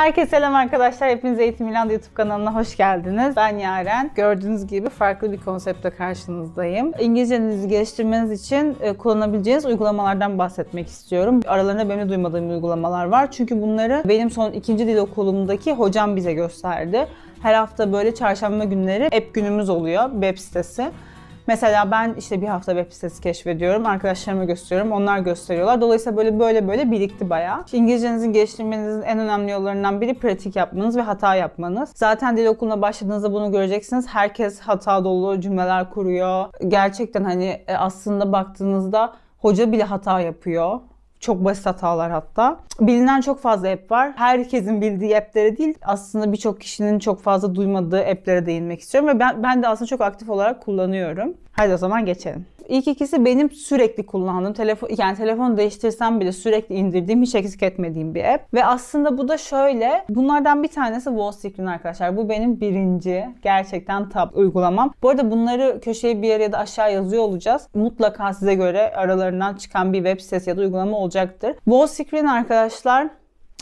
Herkese selam arkadaşlar. Hepiniz Eğitim İrlanda YouTube kanalına hoş geldiniz. Ben Yaren. Gördüğünüz gibi farklı bir konseptle karşınızdayım. İngilizcenizi geliştirmeniz için e, kullanabileceğiniz uygulamalardan bahsetmek istiyorum. Aralarında benim duymadığım uygulamalar var. Çünkü bunları benim son ikinci dil okulumdaki hocam bize gösterdi. Her hafta böyle çarşamba günleri app günümüz oluyor web sitesi. Mesela ben işte bir hafta web sitesi keşfediyorum. Arkadaşlarıma gösteriyorum. Onlar gösteriyorlar. Dolayısıyla böyle böyle böyle birikti bayağı. İngilizcenizin geliştirmenizin en önemli yollarından biri pratik yapmanız ve hata yapmanız. Zaten dil okuluna başladığınızda bunu göreceksiniz. Herkes hata dolu cümleler kuruyor. Gerçekten hani e, aslında baktığınızda hoca bile hata yapıyor. Çok basit hatalar hatta. Bilinen çok fazla app var. Herkesin bildiği app'lere değil aslında birçok kişinin çok fazla duymadığı app'lere değinmek istiyorum ve ben, ben de aslında çok aktif olarak kullanıyorum. Haydi o zaman geçelim. İlk ikisi benim sürekli kullandığım telefon yani telefon değiştirsem bile sürekli indirdiğim hiç eksik etmediğim bir app. Ve aslında bu da şöyle bunlardan bir tanesi Wall Screen arkadaşlar. Bu benim birinci gerçekten tab uygulamam. Bu arada bunları köşeye bir yere ya da aşağı yazıyor olacağız. Mutlaka size göre aralarından çıkan bir web sitesi ya da uygulama olacaktır. Wall Screen arkadaşlar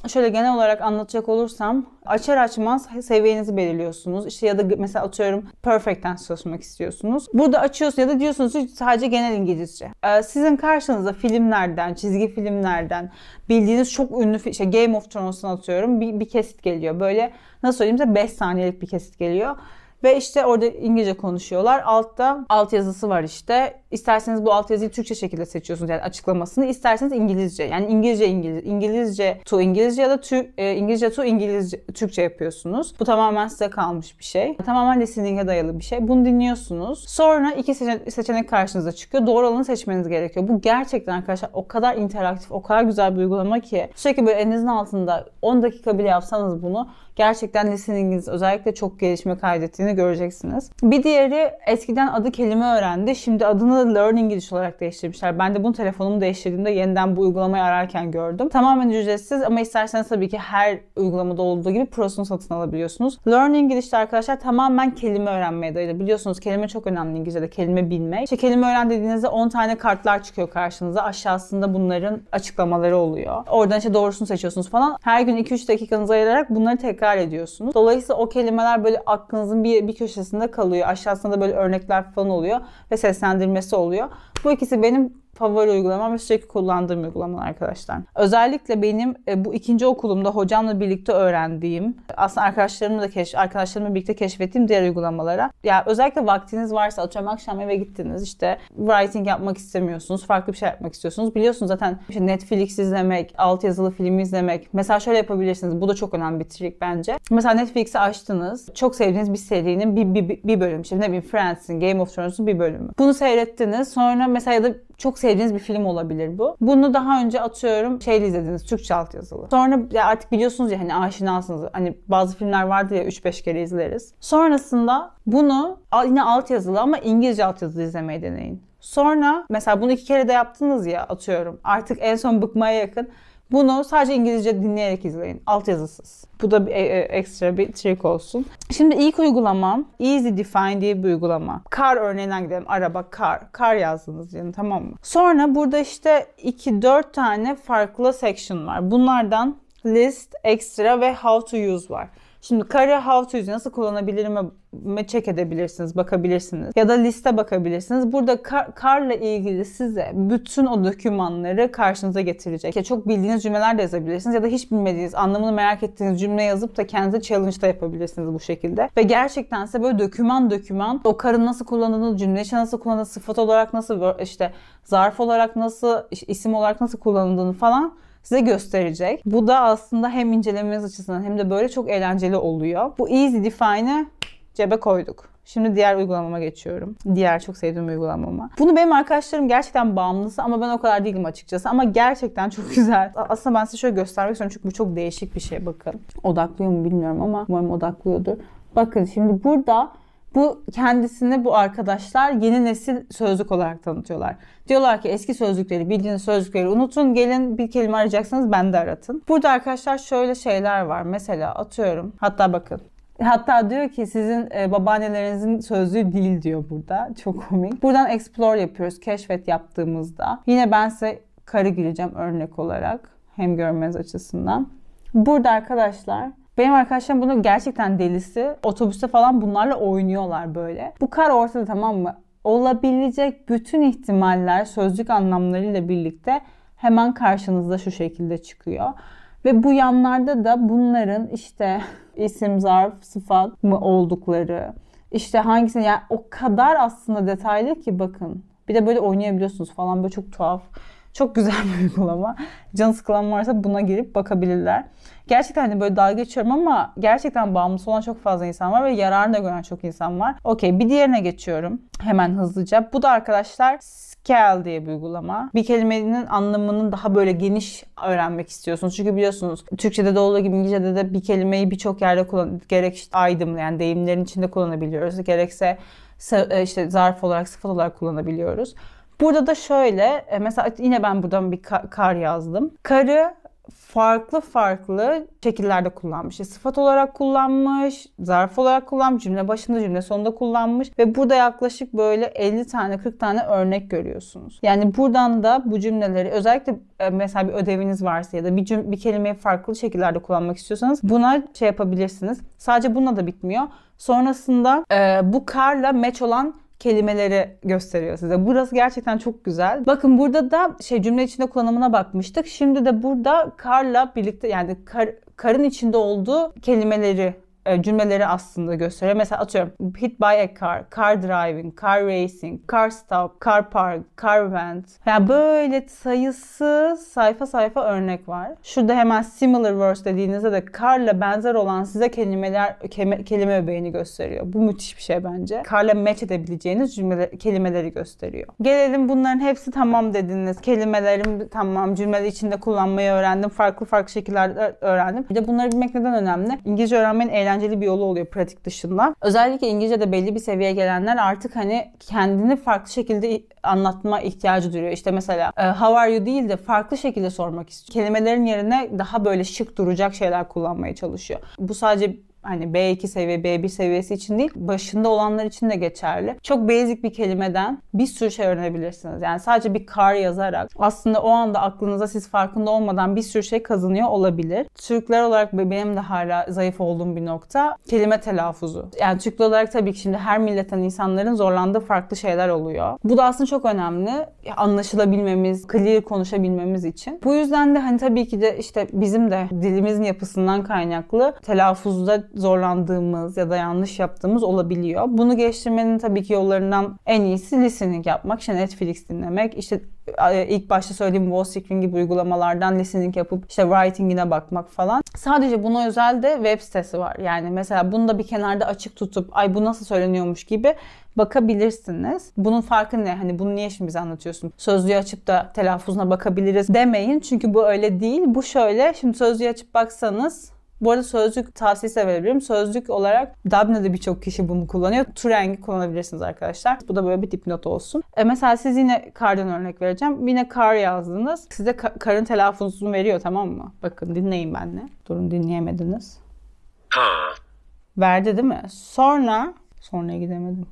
şöyle genel olarak anlatacak olursam açar açmaz seviyenizi belirliyorsunuz. İşte ya da mesela atıyorum perfect'ten tense çalışmak istiyorsunuz. Burada açıyorsunuz ya da diyorsunuz ki sadece genel İngilizce. Ee, sizin karşınıza filmlerden, çizgi filmlerden bildiğiniz çok ünlü işte Game of Thrones'un atıyorum bir, bir kesit geliyor. Böyle nasıl söyleyeyim size 5 saniyelik bir kesit geliyor. Ve işte orada İngilizce konuşuyorlar. Altta alt yazısı var işte İsterseniz bu alt yazıyı Türkçe şekilde seçiyorsunuz yani açıklamasını. isterseniz İngilizce. Yani İngilizce İngiliz İngilizce to İngilizce ya da Türk e, İngilizce to İngilizce Türkçe yapıyorsunuz. Bu tamamen size kalmış bir şey. Tamamen listening'e dayalı bir şey. Bunu dinliyorsunuz. Sonra iki seçenek karşınıza çıkıyor. Doğru olanı seçmeniz gerekiyor. Bu gerçekten arkadaşlar o kadar interaktif, o kadar güzel bir uygulama ki sürekli böyle elinizin altında 10 dakika bile yapsanız bunu gerçekten listening'iniz özellikle çok gelişme kaydettiğini göreceksiniz. Bir diğeri eskiden adı kelime öğrendi. Şimdi adını Sonrasında Learning giriş olarak değiştirmişler. Ben de bunu telefonumu değiştirdiğimde yeniden bu uygulamayı ararken gördüm. Tamamen ücretsiz ama isterseniz tabii ki her uygulamada olduğu gibi prosunu satın alabiliyorsunuz. Learning girişte arkadaşlar tamamen kelime öğrenmeye dayalı. Biliyorsunuz kelime çok önemli İngilizce'de. Kelime bilmek. İşte kelime öğren dediğinizde 10 tane kartlar çıkıyor karşınıza. Aşağısında bunların açıklamaları oluyor. Oradan işte doğrusunu seçiyorsunuz falan. Her gün 2-3 dakikanızı ayırarak bunları tekrar ediyorsunuz. Dolayısıyla o kelimeler böyle aklınızın bir, bir köşesinde kalıyor. Aşağısında böyle örnekler falan oluyor ve seslendirmesi oluyor. Bu ikisi benim favori uygulamam ve sürekli kullandığım uygulamalar arkadaşlar. Özellikle benim e, bu ikinci okulumda hocamla birlikte öğrendiğim, aslında arkadaşlarımla da keş, arkadaşlarımla birlikte keşfettiğim diğer uygulamalara. Ya yani özellikle vaktiniz varsa atıyorum akşam eve gittiniz işte writing yapmak istemiyorsunuz, farklı bir şey yapmak istiyorsunuz. Biliyorsunuz zaten işte Netflix izlemek, alt yazılı film izlemek. Mesela şöyle yapabilirsiniz. Bu da çok önemli bir trik bence. Mesela Netflix'i açtınız. Çok sevdiğiniz bir serinin bir, bir, bir bölüm. Şimdi ne bileyim Friends'in, Game of Thrones'un bir bölümü. Bunu seyrettiniz. Sonra mesela ya da çok sevdiğiniz bir film olabilir bu. Bunu daha önce atıyorum şeyle izlediniz Türkçe alt yazılı. Sonra ya artık biliyorsunuz ya hani aşinasınız. Hani bazı filmler vardı ya 3-5 kere izleriz. Sonrasında bunu yine alt yazılı ama İngilizce alt yazılı izlemeyi deneyin. Sonra mesela bunu iki kere de yaptınız ya atıyorum. Artık en son bıkmaya yakın. Bunu sadece İngilizce dinleyerek izleyin. Altyazısız. Bu da bir, e, e ekstra bir trik olsun. Şimdi ilk uygulamam Easy Define diye bir uygulama. Kar örneğinden gidelim. Araba, kar. Kar yazdınız yani tamam mı? Sonra burada işte 2-4 tane farklı section var. Bunlardan list, extra ve how to use var. Şimdi kare how to nasıl kullanabilirim mi check edebilirsiniz, bakabilirsiniz. Ya da liste bakabilirsiniz. Burada kar, karla ilgili size bütün o dokümanları karşınıza getirecek. Ya çok bildiğiniz cümleler de yazabilirsiniz ya da hiç bilmediğiniz, anlamını merak ettiğiniz cümle yazıp da kendinize challenge da yapabilirsiniz bu şekilde. Ve gerçekten size böyle doküman-doküman, o karın nasıl kullanıldığını, cümle içi nasıl kullanıldığını, sıfat olarak nasıl, işte zarf olarak nasıl, isim olarak nasıl kullanıldığını falan size gösterecek. Bu da aslında hem incelememiz açısından hem de böyle çok eğlenceli oluyor. Bu Easy Define'ı cebe koyduk. Şimdi diğer uygulamama geçiyorum. Diğer çok sevdiğim uygulamama. Bunu benim arkadaşlarım gerçekten bağımlısı ama ben o kadar değilim açıkçası. Ama gerçekten çok güzel. Aslında ben size şöyle göstermek istiyorum çünkü bu çok değişik bir şey bakın. Odaklıyor mu bilmiyorum ama umarım odaklıyordur. Bakın şimdi burada bu kendisini bu arkadaşlar yeni nesil sözlük olarak tanıtıyorlar. Diyorlar ki eski sözlükleri, bildiğiniz sözlükleri unutun. Gelin bir kelime arayacaksanız bende aratın. Burada arkadaşlar şöyle şeyler var. Mesela atıyorum. Hatta bakın. Hatta diyor ki sizin e, babaannelerinizin sözlüğü değil diyor burada. Çok komik. Buradan explore yapıyoruz. Keşfet yaptığımızda. Yine ben size karı gireceğim örnek olarak. Hem görmeniz açısından. Burada arkadaşlar benim arkadaşlarım bunu gerçekten delisi. Otobüste falan bunlarla oynuyorlar böyle. Bu kar ortada tamam mı? Olabilecek bütün ihtimaller sözlük anlamlarıyla birlikte hemen karşınızda şu şekilde çıkıyor. Ve bu yanlarda da bunların işte isim, zarf, sıfat mı oldukları, işte hangisini yani o kadar aslında detaylı ki bakın. Bir de böyle oynayabiliyorsunuz falan böyle çok tuhaf çok güzel bir uygulama. Can sıkılan varsa buna girip bakabilirler. Gerçekten hani böyle dalga geçiyorum ama gerçekten bağımlısı olan çok fazla insan var ve yararını da gören çok insan var. Okey bir diğerine geçiyorum hemen hızlıca. Bu da arkadaşlar Scale diye bir uygulama. Bir kelimenin anlamını daha böyle geniş öğrenmek istiyorsunuz. Çünkü biliyorsunuz Türkçe'de de olduğu gibi İngilizce'de de bir kelimeyi birçok yerde kullan gerek işte aydım yani deyimlerin içinde kullanabiliyoruz. Gerekse e, işte zarf olarak sıfat olarak kullanabiliyoruz. Burada da şöyle e, mesela yine ben buradan bir kar yazdım. Karı farklı farklı şekillerde kullanmış. Sıfat olarak kullanmış, zarf olarak kullanmış, cümle başında cümle sonunda kullanmış ve burada yaklaşık böyle 50 tane 40 tane örnek görüyorsunuz. Yani buradan da bu cümleleri özellikle e, mesela bir ödeviniz varsa ya da bir, cüm- bir kelimeyi farklı şekillerde kullanmak istiyorsanız buna şey yapabilirsiniz. Sadece bununla da bitmiyor. Sonrasında e, bu karla meç olan kelimeleri gösteriyor size. Burası gerçekten çok güzel. Bakın burada da şey cümle içinde kullanımına bakmıştık. Şimdi de burada karla birlikte yani kar, karın içinde olduğu kelimeleri e, cümleleri aslında gösteriyor. Mesela atıyorum hit by a car, car driving, car racing, car stop, car park, car vent. Yani böyle sayısız sayfa sayfa örnek var. Şurada hemen similar words dediğinizde de car'la benzer olan size kelimeler kelime, kelime öbeğini gösteriyor. Bu müthiş bir şey bence. Car'la match edebileceğiniz cümle kelimeleri gösteriyor. Gelelim bunların hepsi tamam dediniz. Kelimelerim tamam cümle içinde kullanmayı öğrendim. Farklı farklı şekillerde öğrendim. Bir de bunları bilmek neden önemli? İngilizce öğrenmenin eğlenceli eğlenceli bir yolu oluyor pratik dışında. Özellikle İngilizce'de belli bir seviyeye gelenler artık hani kendini farklı şekilde anlatma ihtiyacı duyuyor. İşte mesela e, how are you değil de farklı şekilde sormak istiyor. Kelimelerin yerine daha böyle şık duracak şeyler kullanmaya çalışıyor. Bu sadece hani B2 seviye, B1 seviyesi için değil, başında olanlar için de geçerli. Çok basic bir kelimeden bir sürü şey öğrenebilirsiniz. Yani sadece bir kar yazarak aslında o anda aklınıza siz farkında olmadan bir sürü şey kazanıyor olabilir. Türkler olarak benim de hala zayıf olduğum bir nokta kelime telaffuzu. Yani Türkler olarak tabii ki şimdi her milletten insanların zorlandığı farklı şeyler oluyor. Bu da aslında çok önemli. Anlaşılabilmemiz, clear konuşabilmemiz için. Bu yüzden de hani tabii ki de işte bizim de dilimizin yapısından kaynaklı telaffuzda zorlandığımız ya da yanlış yaptığımız olabiliyor. Bunu geliştirmenin tabii ki yollarından en iyisi listening yapmak. İşte Netflix dinlemek, işte e, ilk başta söylediğim Wall Street gibi uygulamalardan listening yapıp işte writing'ine bakmak falan. Sadece buna özel de web sitesi var. Yani mesela bunu da bir kenarda açık tutup ay bu nasıl söyleniyormuş gibi bakabilirsiniz. Bunun farkı ne? Hani bunu niye şimdi bize anlatıyorsun? Sözlüğü açıp da telaffuzuna bakabiliriz demeyin. Çünkü bu öyle değil. Bu şöyle. Şimdi sözlüğü açıp baksanız bu arada sözlük tavsiyesi de verebilirim. Sözlük olarak Dublin'de birçok kişi bunu kullanıyor. Turing'i kullanabilirsiniz arkadaşlar. Bu da böyle bir dipnot olsun. E mesela siz yine kardan örnek vereceğim. Yine kar yazdınız. Size karın telaffuzunu veriyor tamam mı? Bakın dinleyin benle. Durun dinleyemediniz. Kar. Verdi değil mi? Sonra Sonra gidemedim.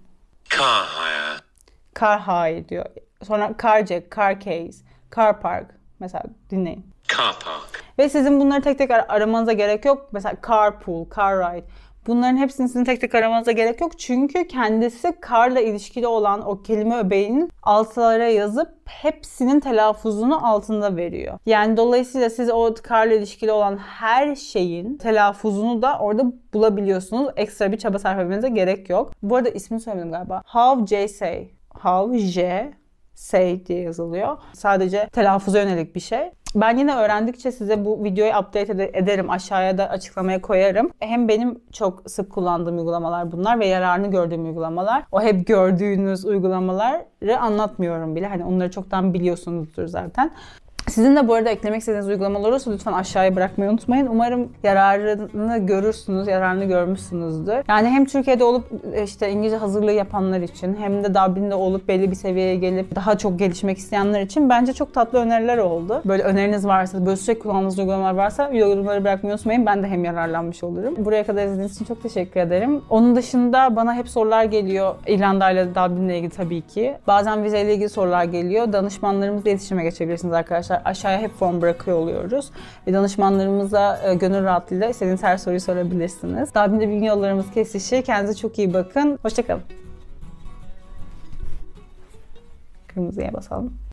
Kar hayır. diyor. Sonra karcek, car case, car park. Mesela dinleyin. Car park. Ve sizin bunları tek tek aramanıza gerek yok. Mesela carpool, car ride. Bunların hepsini sizin tek tek aramanıza gerek yok. Çünkü kendisi karla ilişkili olan o kelime öbeğinin altlara yazıp hepsinin telaffuzunu altında veriyor. Yani dolayısıyla siz o karla ilişkili olan her şeyin telaffuzunu da orada bulabiliyorsunuz. Ekstra bir çaba sarf etmenize gerek yok. Bu arada ismini söylemedim galiba. How J say. How J say diye yazılıyor. Sadece telaffuza yönelik bir şey. Ben yine öğrendikçe size bu videoyu update ed- ederim. Aşağıya da açıklamaya koyarım. Hem benim çok sık kullandığım uygulamalar bunlar ve yararını gördüğüm uygulamalar. O hep gördüğünüz uygulamaları anlatmıyorum bile. Hani onları çoktan biliyorsunuzdur zaten. Sizin de bu arada eklemek istediğiniz uygulamalar olursa lütfen aşağıya bırakmayı unutmayın. Umarım yararını görürsünüz, yararını görmüşsünüzdür. Yani hem Türkiye'de olup e, işte İngilizce hazırlığı yapanlar için hem de Dublin'de olup belli bir seviyeye gelip daha çok gelişmek isteyenler için bence çok tatlı öneriler oldu. Böyle öneriniz varsa, böyle sürekli kullandığınız uygulamalar varsa yorumları bırakmayı unutmayın. Ben de hem yararlanmış olurum. Buraya kadar izlediğiniz için çok teşekkür ederim. Onun dışında bana hep sorular geliyor. İrlanda ile Dublin'le ilgili tabii ki. Bazen vizeyle ilgili sorular geliyor. Danışmanlarımızla iletişime geçebilirsiniz arkadaşlar aşağıya hep form bırakıyor oluyoruz. Ve danışmanlarımıza e, gönül rahatlığıyla istediğiniz her soruyu sorabilirsiniz. Darbinde bilgi yollarımız kesişir. Kendinize çok iyi bakın. Hoşçakalın. Kırmızıya basalım.